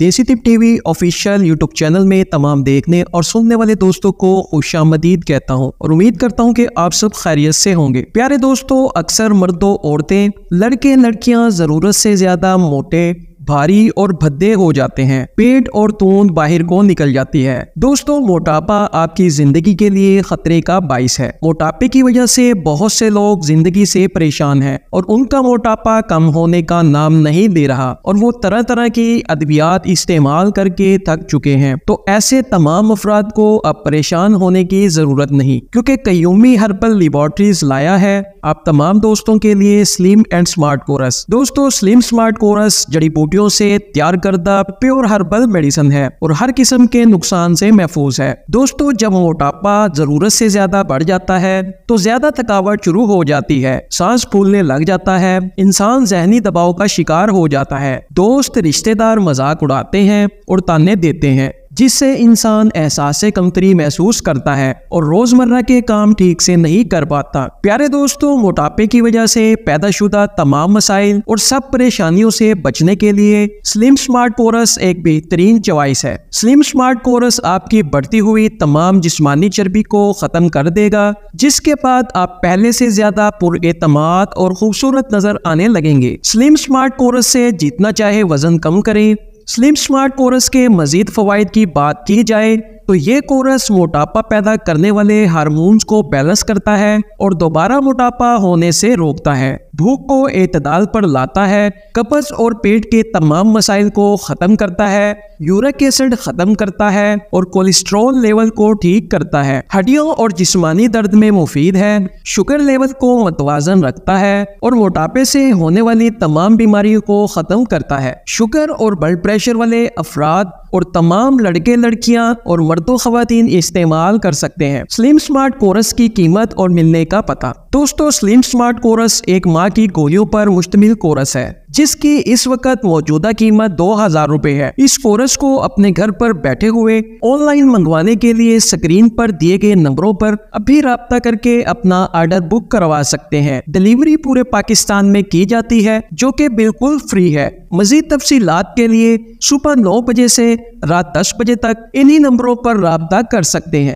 देसी तिप TV official YouTube channel में तमाम देखने और सुनने वाले दोस्तों को खुशामदीद कहता हूं और उम्मीद करता हूं कि आप सब खैरियत से होंगे प्यारे दोस्तों अक्सर मर्दों औरतें लड़के लड़कियां ज़रूरत से ज़्यादा मोटे भारी और भद्दे हो जाते हैं पेट और तोंद बाहर को निकल जाती है दोस्तों मोटापा आपकी जिंदगी के लिए खतरे का बाइस है मोटापे की वजह से बहुत से लोग जिंदगी से परेशान हैं और उनका मोटापा कम होने का नाम नहीं दे रहा और वो तरह तरह की अद्वियात इस्तेमाल करके थक चुके हैं तो ऐसे तमाम अफराद को अब परेशान होने की जरूरत नहीं क्योंकि कयूमी हर्बल लेबोरेटरीज लाया है आप तमाम दोस्तों के लिए स्लिम एंड स्मार्ट कोरस दोस्तों स्लिम स्मार्ट कोरस जड़ी बूटियों से तैयार करदा प्योर हर्बल मेडिसिन है और हर किस्म के नुकसान से महफूज है दोस्तों जब मोटापा जरूरत से ज्यादा बढ़ जाता है तो ज्यादा थकावट शुरू हो जाती है सांस फूलने लग जाता है इंसान जहनी दबाव का शिकार हो जाता है दोस्त रिश्तेदार मजाक उड़ाते हैं और ताने देते हैं जिससे इंसान एहसास कमतरी महसूस करता है और रोज़मर्रा के काम ठीक से नहीं कर पाता प्यारे दोस्तों मोटापे की वजह से पैदाशुदा तमाम मसाइल और सब परेशानियों से बचने के लिए स्लिम स्मार्ट कोरस एक बेहतरीन चॉइस है स्लिम स्मार्ट कोरस आपकी बढ़ती हुई तमाम जिस्मानी चर्बी को ख़त्म कर देगा जिसके बाद आप पहले से ज़्यादा पुरतमाद और खूबसूरत नज़र आने लगेंगे स्लिम स्मार्ट कोरस से जितना चाहे वजन कम करें स्लिम स्मार्ट कोरस के मजीद फ़वाद की बात की जाए तो ये कोरस मोटापा पैदा करने वाले हारमोन्स को बैलेंस करता है और दोबारा मोटापा होने से रोकता है भूख को एतदाल पर लाता है कपस और पेट के तमाम मसाइल को खत्म करता है यूरिक एसिड खत्म करता है और कोलेस्ट्रॉल लेवल को ठीक करता है हड्डियों और जिस्मानी दर्द में मुफीद है शुगर लेवल को मतवाजन रखता है और मोटापे से होने वाली तमाम बीमारियों को खत्म करता है शुगर और ब्लड प्रेशर वाले अफराद और तमाम लड़के लड़कियां और मर्द मर्दो खातन इस्तेमाल कर सकते हैं स्लिम स्मार्ट कोरस की कीमत और मिलने का पता दोस्तों स्लिम स्मार्ट कोरस एक माँ की गोलियों पर मुश्तमिल कोरस है जिसकी इस वक्त मौजूदा कीमत दो हजार रूपए है इस कोरस को अपने घर पर बैठे हुए ऑनलाइन मंगवाने के लिए स्क्रीन पर दिए गए नंबरों पर अभी रहा करके अपना ऑर्डर बुक करवा सकते हैं डिलीवरी पूरे पाकिस्तान में की जाती है जो की बिल्कुल फ्री है मजीद तफसी के लिए सुबह नौ बजे से रात दस बजे तक इन्हीं नंबरों पर रबता कर सकते हैं